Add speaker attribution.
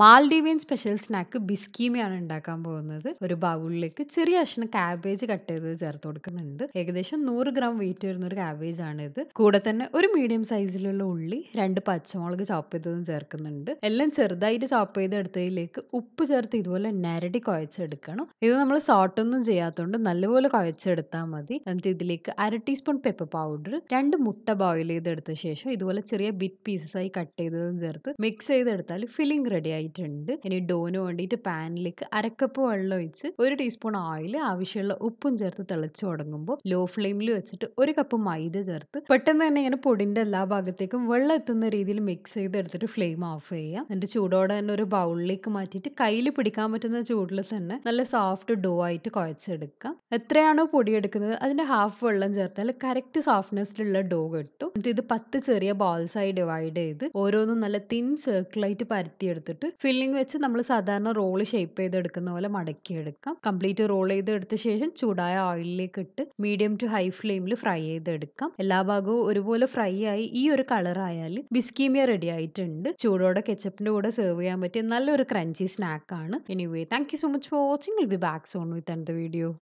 Speaker 1: Maldivian special snack ബിസ്കീമയാണ് ഉണ്ടാക്കാൻ പോകുന്നത് ഒരു ബൗളിലേക്ക് ചെറിയ കഷ്ണം കാബേജ് കട്ട് ചെയ്ത് ചേർത്ത് കൊടുക്കുന്നുണ്ട് ഏകദേശം നൂറ് ഗ്രാം വെയിറ്റ് വരുന്ന ഒരു കാബേജ് ആണ് ഇത് കൂടെ തന്നെ ഒരു മീഡിയം സൈസിലുള്ള ഉള്ളി രണ്ട് പച്ചമുളക് ചോപ്പ് ചെയ്തതും ചേർക്കുന്നുണ്ട് എല്ലാം ചെറുതായിട്ട് ചോപ്പ് ചെയ്ത് എടുത്തതിലേക്ക് ഉപ്പ് ചേർത്ത് ഇതുപോലെ നരടി കുഴച്ചെടുക്കണം ഇത് നമ്മൾ സോട്ടൊന്നും ചെയ്യാത്തതുകൊണ്ട് നല്ലപോലെ കുഴച്ചെടുത്താൽ മതി എന്നിട്ട് ഇതിലേക്ക് അര ടീസ്പൂൺ പെപ്പർ പൗഡർ രണ്ട് മുട്ട ബോയിൽ ചെയ്തെടുത്ത ശേഷം ഇതുപോലെ ചെറിയ ബിറ്റ് പീസസ് ആയി കട്ട് ചെയ്തതും ചേർത്ത് മിക്സ് ചെയ്തെടുത്താൽ ഫില്ലിംഗ് റെഡിയായി ആയിട്ടുണ്ട് ഇനി ഡോന് വേണ്ടിയിട്ട് പാനിലേക്ക് അരക്കപ്പ് വെള്ളം ഒഴിച്ച് ഒരു ടീസ്പൂൺ ഓയിൽ ആവശ്യമുള്ള ഉപ്പും ചേർത്ത് തിളച്ച് തുടങ്ങുമ്പോൾ ലോ ഫ്ലെയിമിൽ വെച്ചിട്ട് ഒരു കപ്പ് മൈദ ചേർത്ത് പെട്ടെന്ന് തന്നെ ഇങ്ങനെ പൊടിന്റെ എല്ലാ ഭാഗത്തേക്കും വെള്ളം എത്തുന്ന രീതിയിൽ മിക്സ് ചെയ്തെടുത്തിട്ട് ഫ്ലെയിം ഓഫ് ചെയ്യാം എന്നിട്ട് ചൂടോടെ തന്നെ ഒരു ബൗളിലേക്ക് മാറ്റിയിട്ട് കയ്യിൽ പിടിക്കാൻ പറ്റുന്ന ചൂടിൽ തന്നെ നല്ല സോഫ്റ്റ് ഡോ ആയിട്ട് കുഴച്ചെടുക്കാം എത്രയാണോ എടുക്കുന്നത് അതിന്റെ ഹാഫ് വെള്ളം ചേർത്താൽ കറക്റ്റ് സോഫ്റ്റ്നെസ്സിലുള്ള ഡോ കിട്ടും എന്നിട്ട് ഇത് പത്ത് ചെറിയ ബോൾസായി ഡിവൈഡ് ചെയ്ത് ഓരോന്നും നല്ല തിൻ സർക്കിളായിട്ട് പരത്തിയെടുത്തിട്ട് ഫില്ലിംഗ് വെച്ച് നമ്മൾ സാധാരണ റോള് ഷേപ്പ് ചെയ്തെടുക്കുന്ന പോലെ മടക്കി എടുക്കാം കംപ്ലീറ്റ് റോൾ ചെയ്തെടുത്ത ശേഷം ചൂടായ ഓയിലിലേക്ക് ഇട്ട് മീഡിയം ടു ഹൈ ഫ്ലെയിമിൽ ഫ്രൈ ചെയ്തെടുക്കാം എല്ലാ ഭാഗവും ഒരുപോലെ ഫ്രൈ ആയി ഈ ഒരു കളർ ആയാൽ ബിസ്കീമിയ റെഡി ആയിട്ടുണ്ട് ചൂടോടെ കെച്ചപ്പിന്റെ കൂടെ സെർവ് ചെയ്യാൻ പറ്റിയ നല്ലൊരു ക്രഞ്ചി സ്നാക്കാണ് anyway thank you so much for watching will be back soon with and video